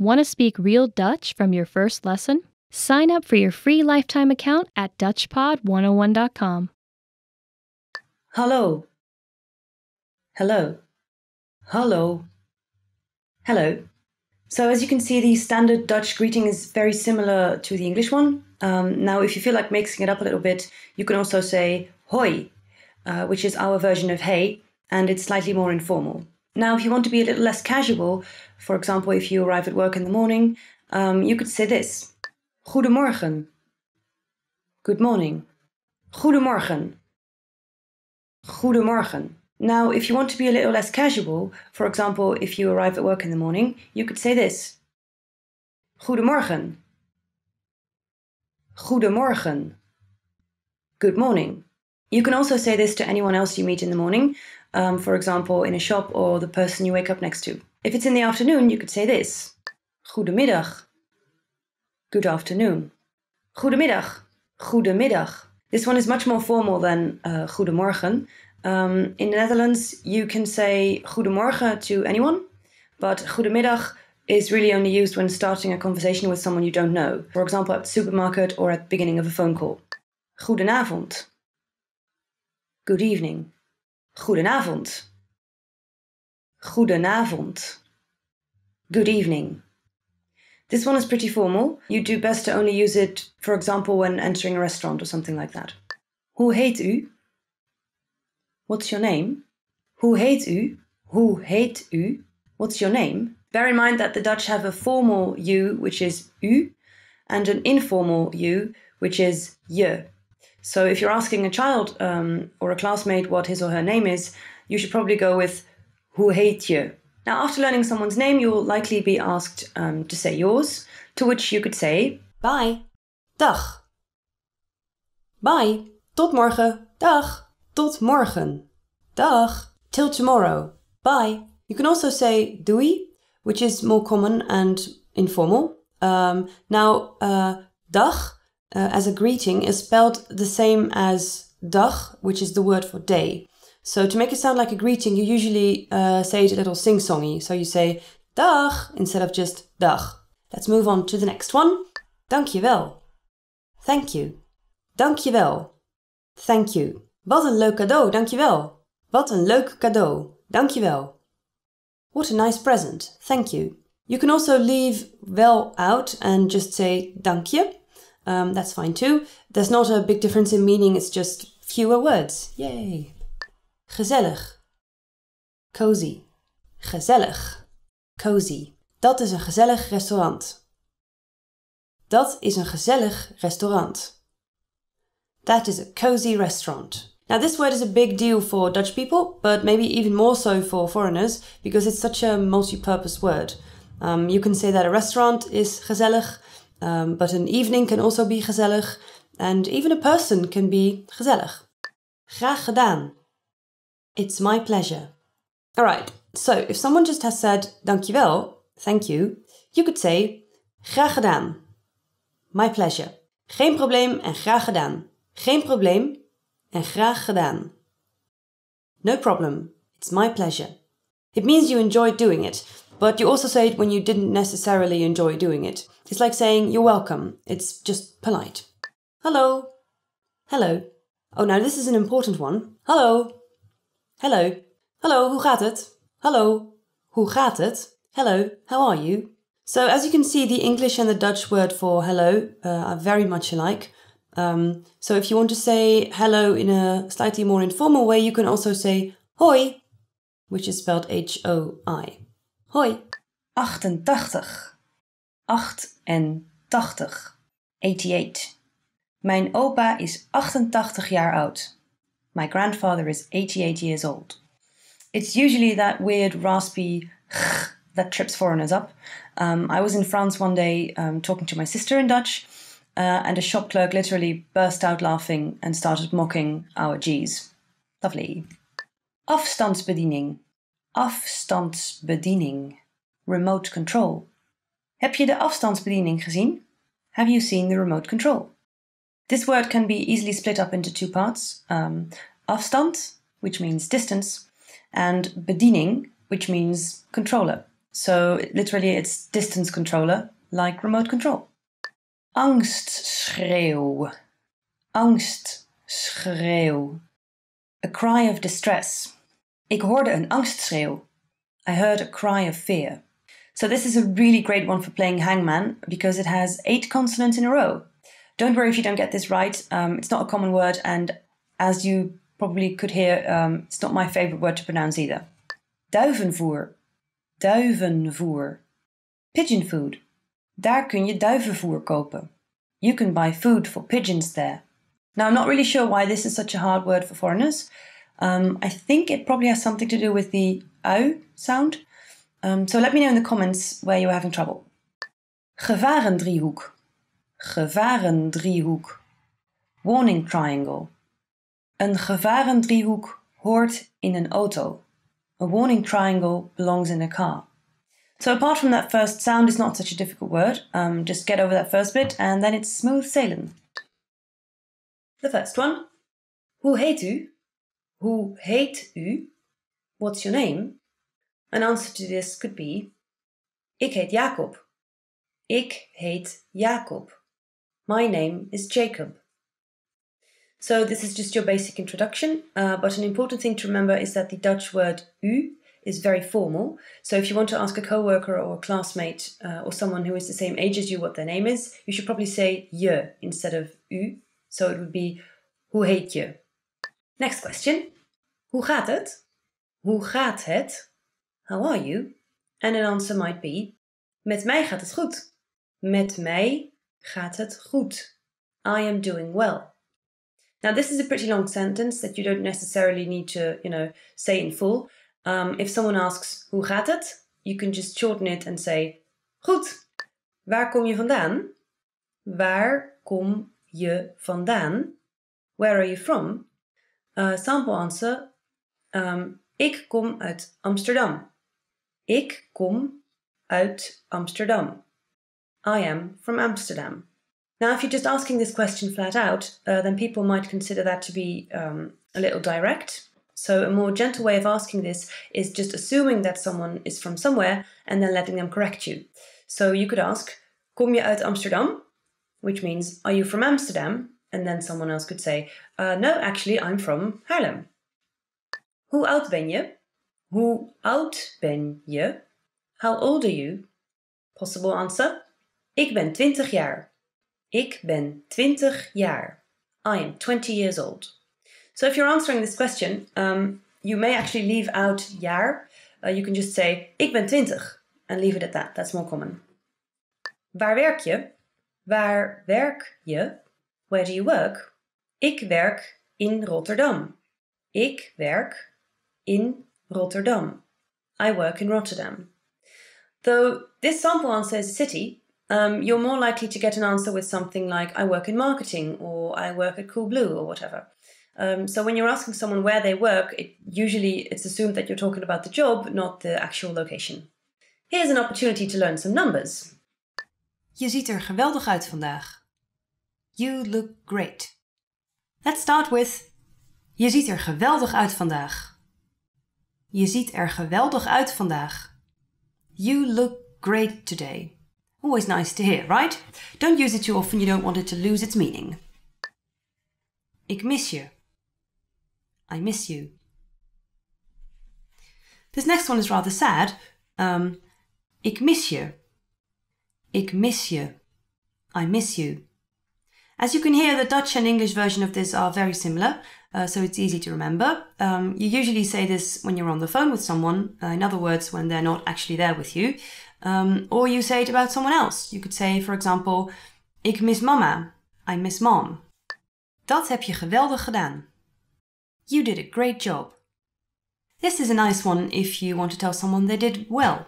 Want to speak real Dutch from your first lesson? Sign up for your free lifetime account at DutchPod101.com. Hello. Hello. Hello. Hello. So, as you can see, the standard Dutch greeting is very similar to the English one. Um, now, if you feel like mixing it up a little bit, you can also say hoi, uh, which is our version of hey, and it's slightly more informal. Now, if you want to be a little less casual, for example, if you arrive at work in the morning, um, you could say this Goedemorgen. Good morning. Goedemorgen. Goedemorgen. Now, if you want to be a little less casual, for example, if you arrive at work in the morning, you could say this Goedemorgen. Goedemorgen. Good morning. You can also say this to anyone else you meet in the morning, um, for example, in a shop or the person you wake up next to. If it's in the afternoon, you could say this Goedemiddag. Good afternoon. Goedemiddag. Goedemiddag. This one is much more formal than uh, goedemorgen. Um, in the Netherlands, you can say goedemorgen to anyone, but goedemiddag is really only used when starting a conversation with someone you don't know. For example, at the supermarket or at the beginning of a phone call. Goedenavond. Good evening. Goedenavond. Goedenavond. Good evening. This one is pretty formal. You do best to only use it, for example, when entering a restaurant or something like that. Hoe heet u? What's your name? Hoe heet u? Hoe heet u? What's your name? Bear in mind that the Dutch have a formal you, which is u, and an informal you, which is je. So if you're asking a child um, or a classmate what his or her name is, you should probably go with who hate you. Now, after learning someone's name, you'll likely be asked um, to say yours, to which you could say bye, dag, bye, tot morgen, dag, tot morgen, dag, till tomorrow, bye. You can also say doei, which is more common and informal. Um, now, uh, dag uh, as a greeting is spelled the same as dag, which is the word for day. So to make it sound like a greeting, you usually uh, say it a little sing-songy. So you say dag instead of just dag. Let's move on to the next one. Dankjewel. Thank you. Dankjewel. Thank you. Wat een leuk cadeau, dankjewel. Wat een leuk cadeau, dankjewel. What a nice present, thank you. You can also leave wel out and just say dankje. Um, that's fine too. There's not a big difference in meaning, it's just fewer words. Yay! Gezellig. Cozy. Gezellig. Cozy. Dat is een gezellig restaurant. Dat is een gezellig restaurant. That is a cozy restaurant. Now, this word is a big deal for Dutch people, but maybe even more so for foreigners because it's such a multi purpose word. Um, you can say that a restaurant is gezellig, um, but an evening can also be gezellig, and even a person can be gezellig. Graag gedaan. It's my pleasure. All right, so if someone just has said dankjewel, thank you, you could say graag gedaan. My pleasure. Geen probleem en graag gedaan. Geen probleem en graag gedaan. No problem. It's my pleasure. It means you enjoy doing it. But you also say it when you didn't necessarily enjoy doing it. It's like saying, you're welcome. It's just polite. Hello. Hello. Oh, now this is an important one. Hello. Hello. Hello, hoe gaat het? Hello. Hoe gaat het? Hello, how are you? So, as you can see, the English and the Dutch word for hello uh, are very much alike. Um, so, if you want to say hello in a slightly more informal way, you can also say hoi, which is spelled H O I. Hoi, 88. 88. 88. Mijn opa is 88 jaar oud. My grandfather is 88 years old. It's usually that weird raspy that trips foreigners up. Um, I was in France one day um, talking to my sister in Dutch, uh, and a shop clerk literally burst out laughing and started mocking our G's. Lovely. Afstandsbediening afstandsbediening, remote control. Heb je de afstandsbediening gezien? Have you seen the remote control? This word can be easily split up into two parts um, afstand, which means distance, and bediening, which means controller. So literally, it's distance controller, like remote control. Angstschreeuw. Angstschreeuw. A cry of distress. Ik hoorde een angstschreeuw. I heard a cry of fear. So this is a really great one for playing hangman because it has eight consonants in a row. Don't worry if you don't get this right. Um, it's not a common word, and as you probably could hear, um, it's not my favorite word to pronounce either. Duivenvoer. Duivenvoer. Pigeon food. Daar kun je duivenvoer kopen. You can buy food for pigeons there. Now, I'm not really sure why this is such a hard word for foreigners, um, I think it probably has something to do with the au sound. Um, so let me know in the comments where you're having trouble. Gevarendriehoek. Gevarendriehoek. Warning triangle. Een gevarendriehoek hoort in an auto. A warning triangle belongs in a car. So apart from that first sound, it's not such a difficult word. Um, just get over that first bit and then it's smooth sailing. The first one. Hoe heet u? Who heet u? What's your name? An answer to this could be Ik heet Jacob. Ik heet Jacob. My name is Jacob. So this is just your basic introduction, uh, but an important thing to remember is that the Dutch word u is very formal. So if you want to ask a coworker or a classmate uh, or someone who is the same age as you what their name is, you should probably say je instead of u. So it would be Who heet je? Next question. Hoe gaat het? Hoe gaat het? How are you? And an answer might be: Met mij gaat het goed. Met mij gaat het goed. I am doing well. Now, this is a pretty long sentence that you don't necessarily need to, you know, say in full. Um, if someone asks, hoe gaat het? You can just shorten it and say, goed. Waar kom je vandaan? Waar kom je vandaan? Where are you from? uh, eh, sample answer. Um, ik kom uit Amsterdam. Ik kom uit Amsterdam. I am from Amsterdam. Now, if you're just asking this question flat out, uh, then people might consider that to be um, a little direct. So, a more gentle way of asking this is just assuming that someone is from somewhere and then letting them correct you. So, you could ask, Kom je uit Amsterdam? Which means, Are you from Amsterdam? And then someone else could say, uh, no, actually, I'm from Haarlem. Hoe oud ben je? Hoe oud ben je? How old are you? Possible answer? Ik ben 20 jaar. Ik ben 20 jaar. I am 20 years old. So if you're answering this question, um, you may actually leave out jaar. Uh, you can just say, ik ben 20 and leave it at that. That's more common. Waar werk je? Waar werk je? Where do you work? Ik werk in Rotterdam. Ik werk in Rotterdam. I work in Rotterdam. Though this sample answer is city, um, you're more likely to get an answer with something like I work in marketing or I work at Cool Blue or whatever. Um, so when you're asking someone where they work, it, usually it's assumed that you're talking about the job, not the actual location. Here's an opportunity to learn some numbers. Je ziet er geweldig uit vandaag. You look great. Let's start with Je ziet er geweldig uit vandaag. Je ziet er geweldig uit vandaag. You look great today. Always nice to hear, right? Don't use it too often, you don't want it to lose its meaning. Ik mis je. I miss you. This next one is rather sad. Um, ik mis je. Ik mis je. I miss you. As you can hear, the Dutch and English version of this are very similar, uh, so it's easy to remember. Um, you usually say this when you're on the phone with someone, uh, in other words, when they're not actually there with you, um, or you say it about someone else. You could say, for example, Ik mis mama. I miss mom. Dat heb je geweldig gedaan. You did a great job. This is a nice one if you want to tell someone they did well.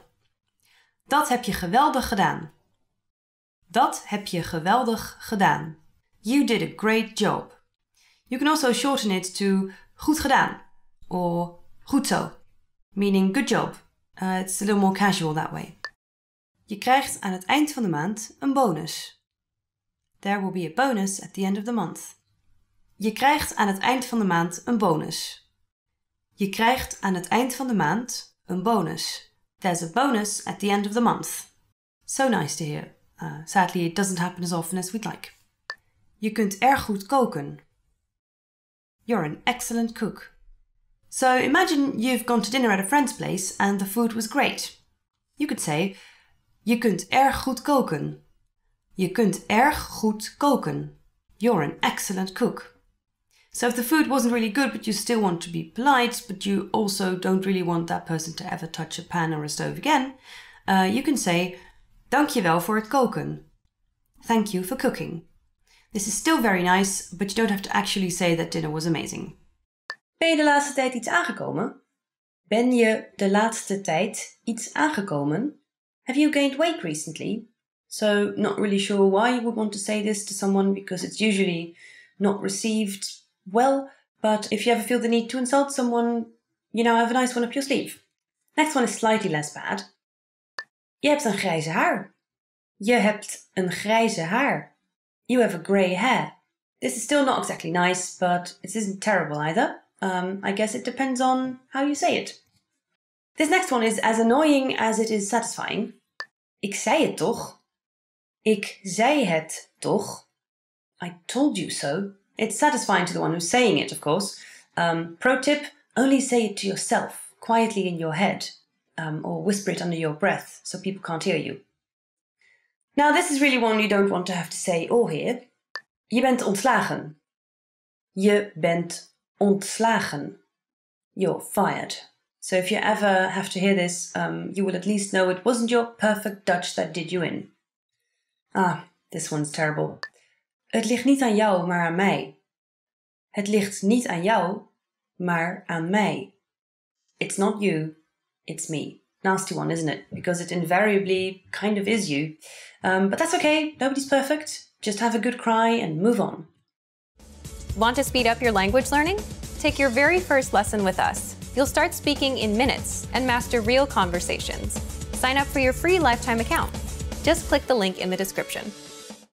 Dat heb je geweldig gedaan. Dat heb je geweldig gedaan. You did a great job. You can also shorten it to goed gedaan or goed zo, meaning good job. Uh, it's a little more casual that way. Je krijgt aan het eind van de maand een bonus. There will be a bonus at the end of the month. Je krijgt aan het eind van de maand een bonus. Je krijgt aan het eind van de maand een bonus. There's a bonus at the end of the month. So nice to hear. Uh, sadly, it doesn't happen as often as we'd like. Je kunt erg goed koken. You're an excellent cook. So imagine you've gone to dinner at a friend's place and the food was great. You could say, Je kunt erg goed koken. Je kunt erg goed koken. You're an excellent cook. So if the food wasn't really good, but you still want to be polite, but you also don't really want that person to ever touch a pan or a stove again, uh, you can say, Dankjewel voor het koken. Thank you for cooking. This is still very nice, but you don't have to actually say that dinner was amazing. Ben je de laatste tijd iets aangekomen? Ben je de laatste tijd iets aangekomen? Have you gained weight recently? So, not really sure why you would want to say this to someone because it's usually not received well, but if you ever feel the need to insult someone, you now have a nice one up your sleeve. Next one is slightly less bad. Je hebt een grijze haar. Je hebt een grijze haar. You have grey hair. This is still not exactly nice, but it isn't terrible either. Um, I guess it depends on how you say it. This next one is as annoying as it is satisfying. Ik zei het toch? Ik zei het toch? I told you so. It's satisfying to the one who's saying it, of course. Um, pro tip only say it to yourself, quietly in your head, um, or whisper it under your breath so people can't hear you. Now, this is really one you don't want to have to say or hear. Je bent ontslagen. Je bent ontslagen. You're fired. So if you ever have to hear this, um, you will at least know it wasn't your perfect Dutch that did you in. Ah, this one's terrible. Het ligt niet aan jou, maar aan mij. Het ligt niet aan jou, maar aan mij. It's not you, it's me nasty one, isn't it? Because it invariably kind of is you. Um, but that's okay, nobody's perfect. Just have a good cry and move on. Want to speed up your language learning? Take your very first lesson with us. You'll start speaking in minutes and master real conversations. Sign up for your free lifetime account. Just click the link in the description.